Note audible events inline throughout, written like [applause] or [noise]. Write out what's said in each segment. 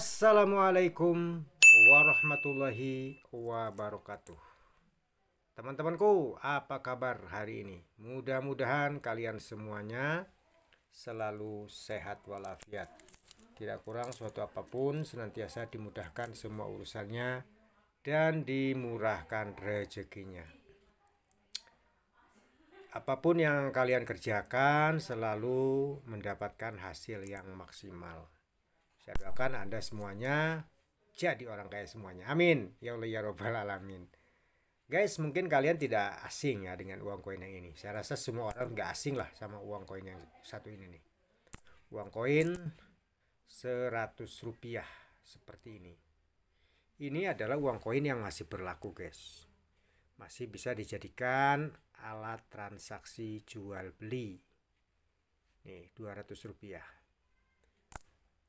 Assalamualaikum warahmatullahi wabarakatuh. Teman-temanku, apa kabar hari ini? Mudah-mudahan kalian semuanya selalu sehat walafiat. Tidak kurang suatu apapun senantiasa dimudahkan semua urusannya dan dimurahkan rezekinya. Apapun yang kalian kerjakan selalu mendapatkan hasil yang maksimal saya doakan Anda semuanya jadi orang kaya semuanya. Amin. Ya Allah ya Rabbal Alamin. Guys, mungkin kalian tidak asing ya dengan uang koin yang ini. Saya rasa semua orang nggak asing lah sama uang koin yang satu ini nih. Uang koin 100 rupiah seperti ini. Ini adalah uang koin yang masih berlaku guys. Masih bisa dijadikan alat transaksi jual beli. Nih, 200 rupiah.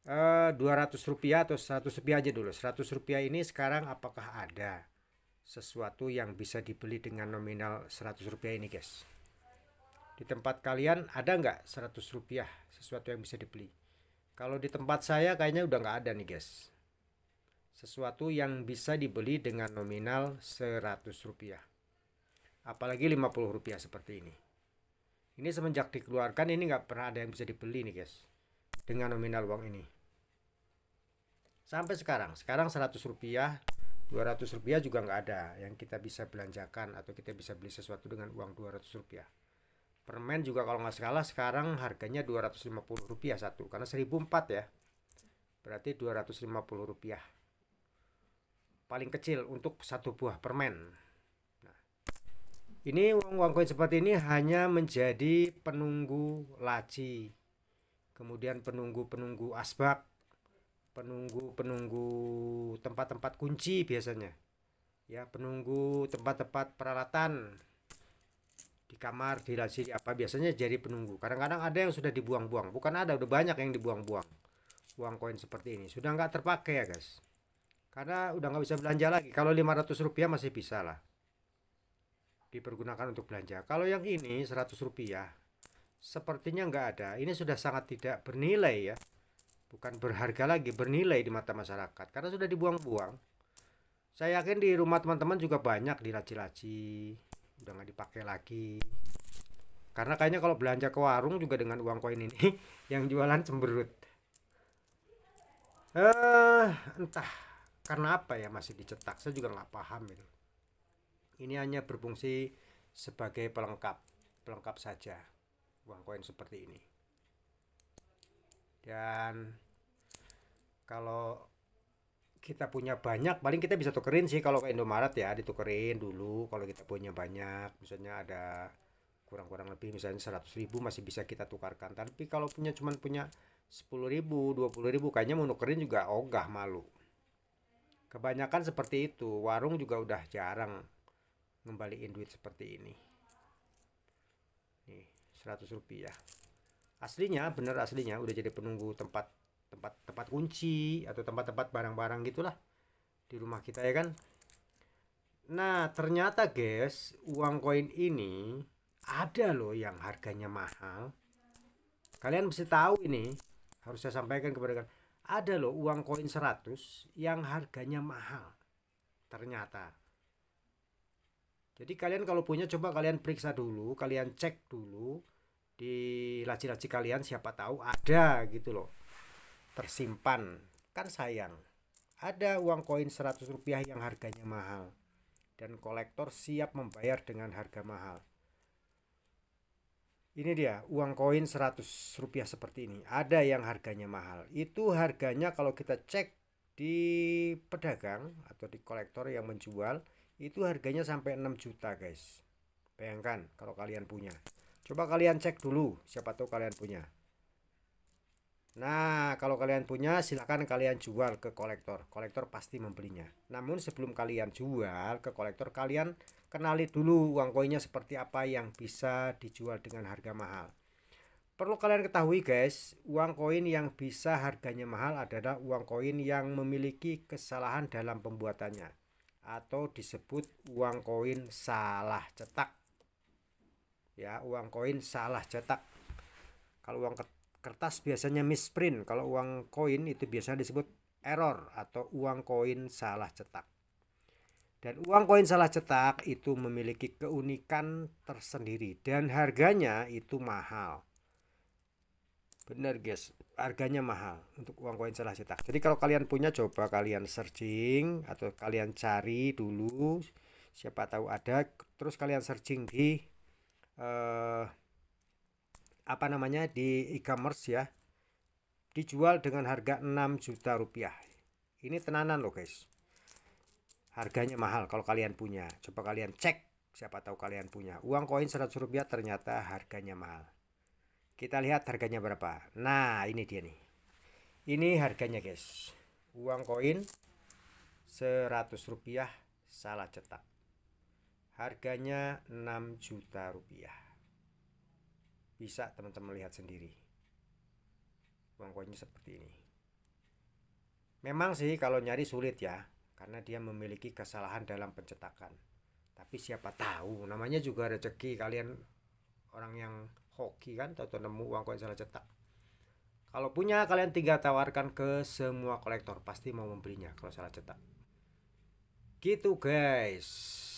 Eh, dua ratus rupiah atau seratus rupiah aja dulu. Seratus rupiah ini sekarang apakah ada sesuatu yang bisa dibeli dengan nominal seratus rupiah ini, guys? Di tempat kalian ada nggak seratus rupiah sesuatu yang bisa dibeli? Kalau di tempat saya kayaknya udah nggak ada nih, guys. Sesuatu yang bisa dibeli dengan nominal seratus rupiah. Apalagi lima puluh rupiah seperti ini. Ini semenjak dikeluarkan ini nggak pernah ada yang bisa dibeli nih guys dengan nominal uang ini sampai sekarang sekarang 100 rupiah 200 rupiah juga nggak ada yang kita bisa belanjakan atau kita bisa beli sesuatu dengan uang 200 rupiah permen juga kalau nggak salah sekarang harganya 250 rupiah satu karena 1004 ya berarti 250 rupiah paling kecil untuk satu buah permen nah, ini uang uang koin seperti ini hanya menjadi penunggu laci kemudian penunggu-penunggu asbak, penunggu-penunggu tempat-tempat kunci biasanya. Ya, penunggu tempat-tempat peralatan di kamar, di laci, apa biasanya jadi penunggu. Kadang-kadang ada yang sudah dibuang-buang. Bukan ada, udah banyak yang dibuang-buang. Uang koin seperti ini sudah nggak terpakai ya, guys. Karena udah nggak bisa belanja lagi. Kalau 500 rupiah masih bisa lah dipergunakan untuk belanja. Kalau yang ini 100 rupiah sepertinya nggak ada. Ini sudah sangat tidak bernilai ya. Bukan berharga lagi, bernilai di mata masyarakat. Karena sudah dibuang-buang. Saya yakin di rumah teman-teman juga banyak laci-laci, Udah nggak dipakai lagi. Karena kayaknya kalau belanja ke warung juga dengan uang koin ini. [laughs] yang jualan cemberut. Eh, entah. Karena apa ya masih dicetak. Saya juga nggak paham itu. Ini hanya berfungsi sebagai pelengkap. Pelengkap saja uang koin seperti ini dan kalau kita punya banyak paling kita bisa tukerin sih kalau ke Indomaret ya ditukerin dulu kalau kita punya banyak misalnya ada kurang-kurang lebih misalnya 100 ribu masih bisa kita tukarkan tapi kalau punya cuman punya 10 ribu 20 ribu kayaknya mau nukerin juga ogah malu kebanyakan seperti itu warung juga udah jarang ngembaliin duit seperti ini 100 rupiah aslinya bener aslinya udah jadi penunggu tempat tempat tempat kunci atau tempat-tempat barang-barang gitulah di rumah kita ya kan nah ternyata guys uang koin ini ada loh yang harganya mahal kalian mesti tahu ini harus saya sampaikan kepada kalian ada loh uang koin 100 yang harganya mahal ternyata jadi kalian kalau punya coba kalian periksa dulu, kalian cek dulu di laci-laci kalian siapa tahu ada gitu loh. Tersimpan. Kan sayang. Ada uang koin 100 rupiah yang harganya mahal dan kolektor siap membayar dengan harga mahal. Ini dia, uang koin 100 rupiah seperti ini. Ada yang harganya mahal. Itu harganya kalau kita cek di pedagang atau di kolektor yang menjual itu harganya sampai 6 juta guys bayangkan kalau kalian punya coba kalian cek dulu siapa tahu kalian punya Nah, kalau kalian punya silahkan kalian jual ke kolektor. Kolektor pasti membelinya. Namun sebelum kalian jual ke kolektor, kalian kenali dulu uang koinnya seperti apa yang bisa dijual dengan harga mahal. Perlu kalian ketahui guys, uang koin yang bisa harganya mahal adalah uang koin yang memiliki kesalahan dalam pembuatannya atau disebut uang koin salah cetak. Ya, uang koin salah cetak. Kalau uang kertas biasanya misprint, kalau uang koin itu biasanya disebut error atau uang koin salah cetak. Dan uang koin salah cetak itu memiliki keunikan tersendiri dan harganya itu mahal. Benar guys, harganya mahal untuk uang koin salah cetak. Jadi kalau kalian punya coba kalian searching atau kalian cari dulu siapa tahu ada terus kalian searching di eh, apa namanya di e-commerce ya. Dijual dengan harga 6 juta rupiah. Ini tenanan loh guys. Harganya mahal kalau kalian punya. Coba kalian cek siapa tahu kalian punya. Uang koin 100 rupiah ternyata harganya mahal. Kita lihat harganya berapa. Nah, ini dia nih. Ini harganya, guys. Uang koin 100 rupiah salah cetak. Harganya 6 juta rupiah. Bisa teman-teman lihat sendiri. Uang koinnya seperti ini. Memang sih kalau nyari sulit ya, karena dia memiliki kesalahan dalam pencetakan. Tapi siapa tahu, namanya juga rezeki kalian orang yang hoki kan atau nemu uang koin salah cetak kalau punya kalian tinggal tawarkan ke semua kolektor pasti mau membelinya kalau salah cetak gitu guys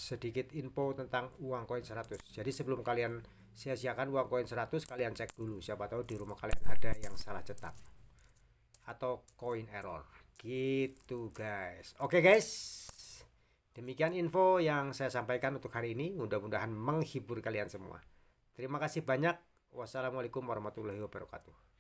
sedikit info tentang uang koin 100 jadi sebelum kalian sia-siakan uang koin 100 kalian cek dulu siapa tahu di rumah kalian ada yang salah cetak atau koin error gitu guys oke okay, guys demikian info yang saya sampaikan untuk hari ini mudah-mudahan menghibur kalian semua Terima kasih banyak. Wassalamualaikum warahmatullahi wabarakatuh.